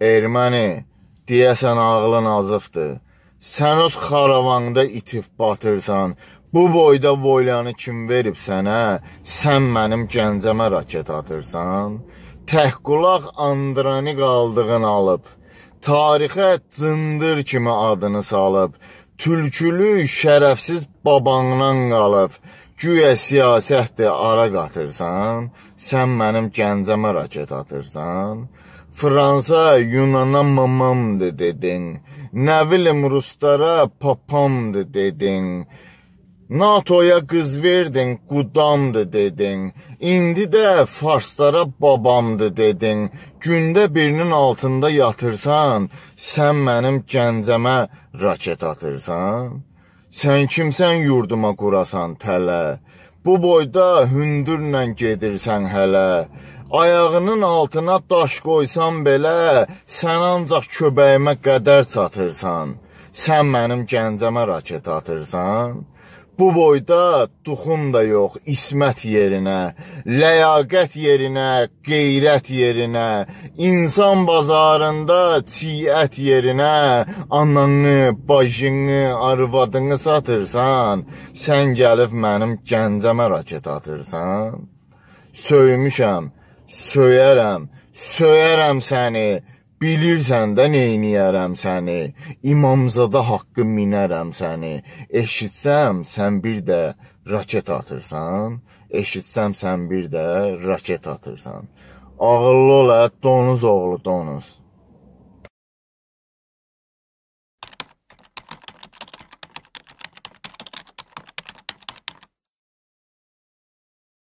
erməni, deyəsən ağlın azıqdır. Sən öz xaravanda itib batırsan, bu boyda voyanı kim verib sənə, sən mənim gəncəmə raket atırsan. Tək qulaq andrani qaldığın alıb, tarixə cındır kimi adını salıb, tülkülü şərəfsiz babandan qalıb, Güya siyasətdir, ara qatırsan, sən mənim gəncəmə raket atırsan. Fransa Yunana mamamdı dedin. Nə bilim Ruslara papamdı dedin. NATO'ya qız verdin, qudamdı dedin. İndi də farslara babamdı dedin. Gündə birinin altında yatırsan, sən mənim gəncəmə raket atırsan. Sən kimsən yurduma qurasan tələ, Bu boyda hündürlə gedirsən hələ, Ayağının altına daş qoysan belə, Sən ancaq köbəyimə qədər çatırsan, Sən mənim gəncəmə raket atırsan, bu boyda tuxum da yox, ismət yerinə, ləyaqət yerinə, qeyrət yerinə, insan bazarında çiət yerinə, ananı, bacını, arvadını satırsan, sən gəlib mənim gəncəmə raket atırsan. Söymüşəm, söyərəm, söyərəm səni, Bilirsən də neyniyərəm səni, imamzada haqqı minərəm səni. Eşitsəm sən bir də raket atırsan, eşitsəm sən bir də raket atırsan. Ağıllı ol, ə, donuz oğlu, donuz.